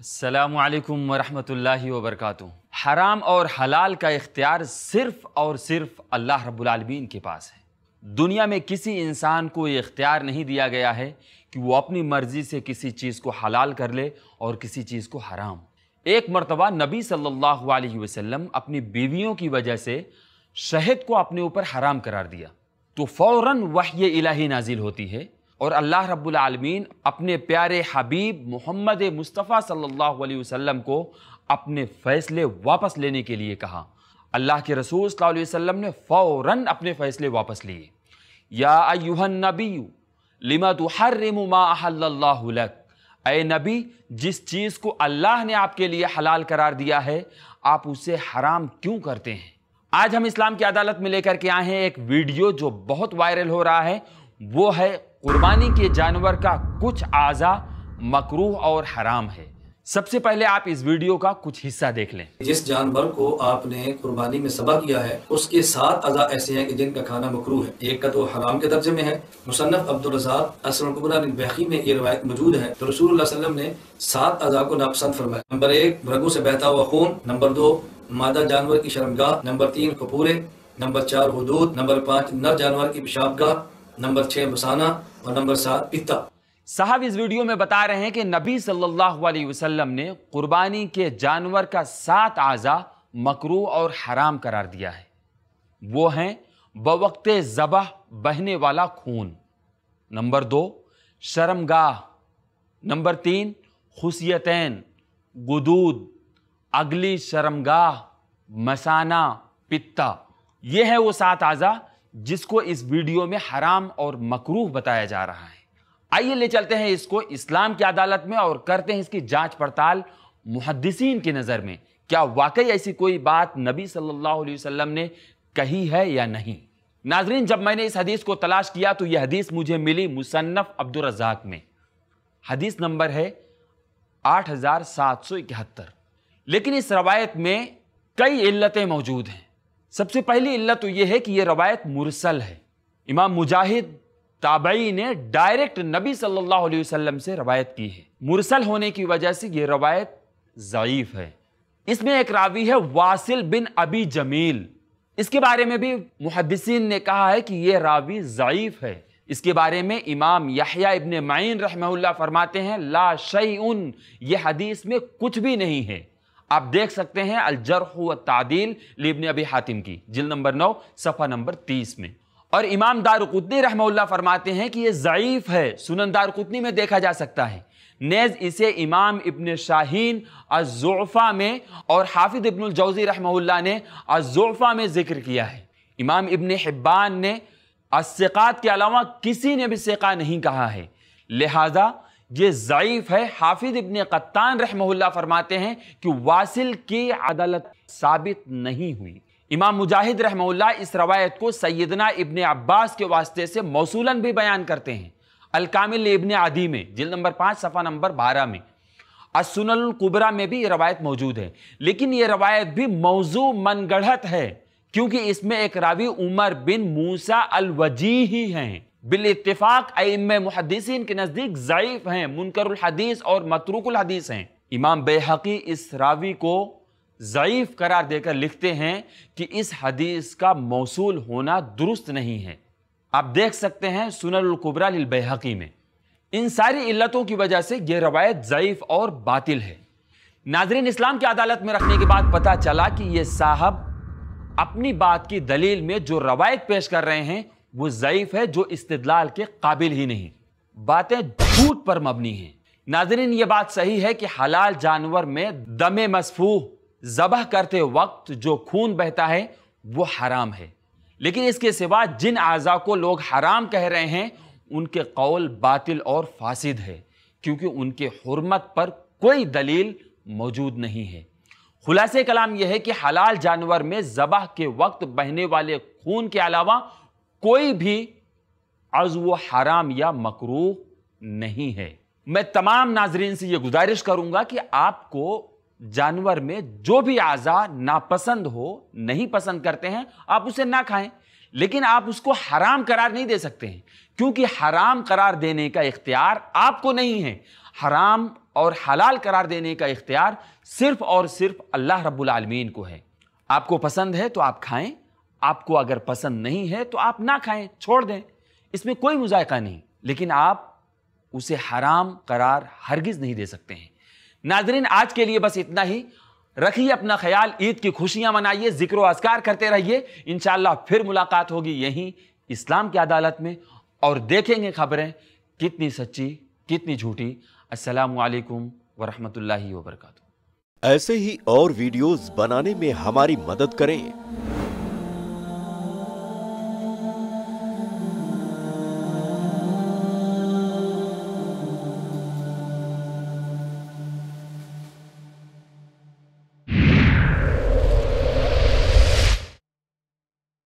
अल्लाम वरहमतुल्लाहि वरक हराम और हलाल का इख्तियार सिर्फ़ और सिर्फ़ अल्लाह रब्बुलमीन के पास है दुनिया में किसी इंसान को ये इख्तियार नहीं दिया गया है कि वो अपनी मर्ज़ी से किसी चीज़ को हलाल कर ले और किसी चीज़ को हराम एक मरतबा नबी सल्लल्लाहु अलैहि वसल्लम अपनी बीवियों की वजह से शहद को अपने ऊपर हराम करार दिया तो फ़ौर वही इलाही नाजिल होती है और अल्लाह रब्बुल अपने प्यारे हबीब मोहम्मद मुस्तफ़ा सल्लल्लाहु अलैहि वसल्लम को अपने फ़ैसले वापस लेने के लिए कहा अल्लाह के रसूल सल्लल्लाहु अलैहि वसल्लम ने फ़ौर अपने फ़ैसले वापस लिए या अयुहन नबी लिमा तो हर माहल्लाक ए नबी जिस चीज़ को अल्लाह ने आपके लिए हलाल करार दिया है आप उसे हराम क्यों करते हैं आज हम इस्लाम की अदालत में लेकर के आए हैं एक वीडियो जो बहुत वायरल हो रहा है वो है कुर्बानी के जानवर का कुछ आज़ा मकरूह और हराम है सबसे पहले आप इस वीडियो का कुछ हिस्सा देख लें जिस जानवर को आपने कुर्बानी में सबा किया है उसके सात अजा ऐसे हैं कि जिनका खाना मकरू है एक का तो हराम के दर्जे में है मुसन्फ अब्दुल रजाक में ये रवायत मौजूद है तो रसूल ने सात अजा को नापसंद फरमाया नंबर एक रगों से बहता हुआ खून नंबर दो मादा जानवर की शर्मगाह नंबर तीन कपूरे नंबर चार हदूद नंबर पाँच नर जानवर की पेशाबगा नंबर छह मसाना और नंबर सात पिता साहब इस वीडियो में बता रहे हैं कि नबी सल्लल्लाहु अलैहि वसल्लम ने कुर्बानी के जानवर का सात आज़ा मकरू और हराम करार दिया है वो हैं बवक्त ज़बह बहने वाला खून नंबर दो शर्मगाह नंबर तीन खुशियतैन गुदूद अगली शर्मगाह मसाना पित्ता ये है वो सात आज़ा जिसको इस वीडियो में हराम और मकरूह बताया जा रहा है आइए ले चलते हैं इसको इस्लाम की अदालत में और करते हैं इसकी जांच पड़ताल मुहदसिन की नज़र में क्या वाकई ऐसी कोई बात नबी सल्लल्लाहु अलैहि वसल्लम ने कही है या नहीं नाजरीन जब मैंने इस हदीस को तलाश किया तो यह हदीस मुझे मिली मुसन्फ़ अब्दुलरजाक में हदीस नंबर है आठ हज़ार सात सौ इकहत्तर लेकिन इस रवायत में कई इल्लतें मौजूद हैं सबसे पहली इल्ला तो यह है कि यह रवायत मुरसल है इमाम मुजाहिद ताबई ने डायरेक्ट नबी सल्लल्लाहु अलैहि वसल्लम से रवायत की है मुरसल होने की वजह से यह रवायत ज़यीफ़ है इसमें एक रावी है वासिल बिन अबी जमील इसके बारे में भी मुहदसिन ने कहा है कि यह रावी ज़यीफ़ है इसके बारे में इमाम याहिया इबन माइन रहमहुल्ला फरमाते हैं ला शई उन यह हदीस में कुछ भी नहीं है आप देख सकते हैं अलजरह तादील लिबन अबी हातिम की जिल नंबर नौ सफ़ा नंबर तीस में और इमाम दारकुतनी रहमल्ला फरमाते हैं कि ये ज़यीफ़ है सुनन दारकुतनी में देखा जा सकता है नेज़ इसे इमाम इबन शाहीन अज़ोफ़ा में और हाफिद इबनजौज़ी रहमल्ला ने अज़ोफ़ा में ज़िक्र किया है इमाम इबन हिब्बान ने अस्क़ात के अलावा किसी ने भी सक़ा नहीं कहा है लिहाजा ये ज़यीफ़ है हाफिज इबन कत्तान रहमहुल्ला फरमाते हैं कि वासिल की अदालत साबित नहीं हुई इमाम मुजाहिद रहमहुल्ला इस रवायत को सैदना इबन अब्बास के वास्ते से मौसूलन भी बयान करते हैं अलकामिल इबन आदि में जिल नंबर पाँच सफ़ा नंबर बारह में असुनल कुबरा में भी ये रवायत मौजूद है लेकिन ये रवायत भी मौजू मनगढ़त है क्योंकि इसमें एक रावी उमर बिन मूसा अलवजी ही हैं बिलतफाक आइम मुहदसिन के नज़दीक ज़यीफ़ हैं मुनकरहदीस और मतरूकहदीस हैं इमाम बेहकी इस रावी को ज़यीफ़ करार देकर लिखते हैं कि इस हदीस का मौसू होना दुरुस्त नहीं है आप देख सकते हैं सुनलकुबरा बेहकी में इन सारी इल्लतों की वजह से यह रवायत ज़ैफ़ और बातिल है नाजरीन इस्लाम की अदालत में रखने के बाद पता चला कि ये साहब अपनी बात की दलील में जो रवायत पेश कर रहे हैं वो ज़यीफ़ है जो इस्तदलाल के काबिल ही नहीं बातें झूठ पर मबनी हैं नाजरीन ये बात सही है कि हलाल जानवर में दम मसफूह जबह करते वक्त जो खून बहता है वो हराम है लेकिन इसके सिवा जिन अज़ा को लोग हराम कह रहे हैं उनके कौल बातिल और फासिद है क्योंकि उनके हरमत पर कोई दलील मौजूद नहीं है खुलासे कलाम यह है कि हलाल जानवर में जबह के वक्त बहने वाले खून के अलावा कोई भी अजव हराम या मकरू नहीं है मैं तमाम नाजरीन से यह गुजारिश करूंगा कि आपको जानवर में जो भी आज़ा नापसंद हो नहीं पसंद करते हैं आप उसे ना खाएं लेकिन आप उसको हराम करार नहीं दे सकते हैं क्योंकि हराम करार देने का इख्तियार आपको नहीं है हराम और हलाल करार देने का इख्तियार सिर्फ और सिर्फ अल्लाह रब्बुल रबालमीन को है आपको पसंद है तो आप खाएं आपको अगर पसंद नहीं है तो आप ना खाएं छोड़ दें इसमें कोई मुजायका नहीं लेकिन आप उसे हराम करार हरगिज़ नहीं दे सकते हैं नाजरीन आज के लिए बस इतना ही रखिए अपना ख्याल ईद की खुशियां मनाइए जिक्र असकार करते रहिए इन फिर मुलाकात होगी यहीं इस्लाम की अदालत में और देखेंगे खबरें कितनी सच्ची कितनी झूठी असलकम वरहमल वरक ऐसे ही और वीडियोस बनाने में हमारी मदद करें